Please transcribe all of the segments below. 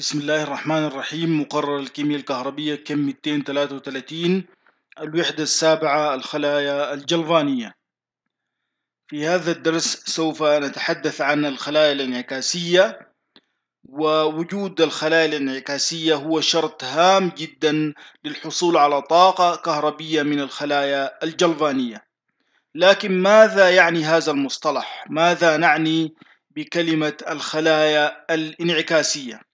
بسم الله الرحمن الرحيم مقرر الكيمياء الكهربية كم 233 الوحدة السابعة الخلايا الجلفانية في هذا الدرس سوف نتحدث عن الخلايا الانعكاسية ووجود الخلايا الانعكاسية هو شرط هام جدا للحصول على طاقة كهربية من الخلايا الجلفانية لكن ماذا يعني هذا المصطلح؟ ماذا نعني بكلمة الخلايا الانعكاسية؟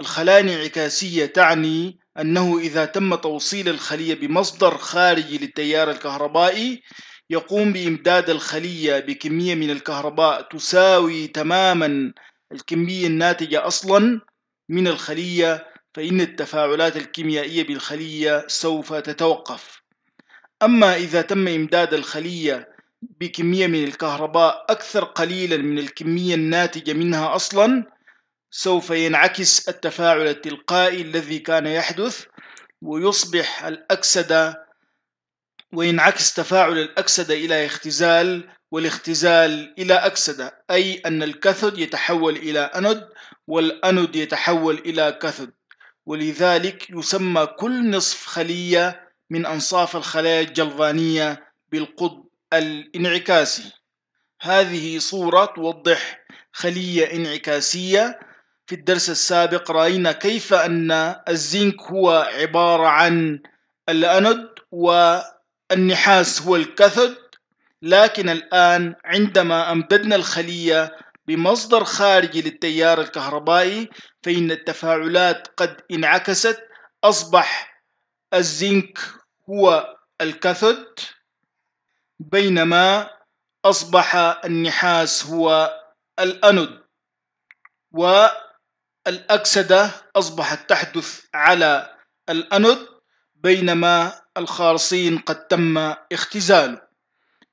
الخلايا انعكاسية تعني أنه إذا تم توصيل الخلية بمصدر خارجي للتيار الكهربائي يقوم بإمداد الخلية بكمية من الكهرباء تساوي تماما الكمية الناتجة أصلا من الخلية فإن التفاعلات الكيميائية بالخلية سوف تتوقف أما إذا تم إمداد الخلية بكمية من الكهرباء أكثر قليلا من الكمية الناتجة منها أصلا سوف ينعكس التفاعل التلقائي الذي كان يحدث ويصبح الأكسدة وينعكس تفاعل الأكسدة إلى اختزال والاختزال إلى أكسدة أي أن الكاثود يتحول إلى أنود والأنود يتحول إلى كاثود ولذلك يسمى كل نصف خلية من أنصاف الخلايا الجلفانية بالقطب الانعكاسي هذه صورة توضح خلية انعكاسية في الدرس السابق رأينا كيف أن الزنك هو عبارة عن الأنود والنحاس هو الكاثود لكن الآن عندما أمددنا الخلية بمصدر خارجي للتيار الكهربائي فإن التفاعلات قد انعكست أصبح الزنك هو الكاثود بينما أصبح النحاس هو الأنود و الأكسدة أصبحت تحدث على الأنود بينما الخالصين قد تم اختزاله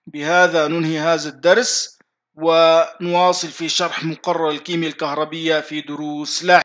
بهذا ننهي هذا الدرس ونواصل في شرح مقرر الكيمياء الكهربية في دروس لاحقة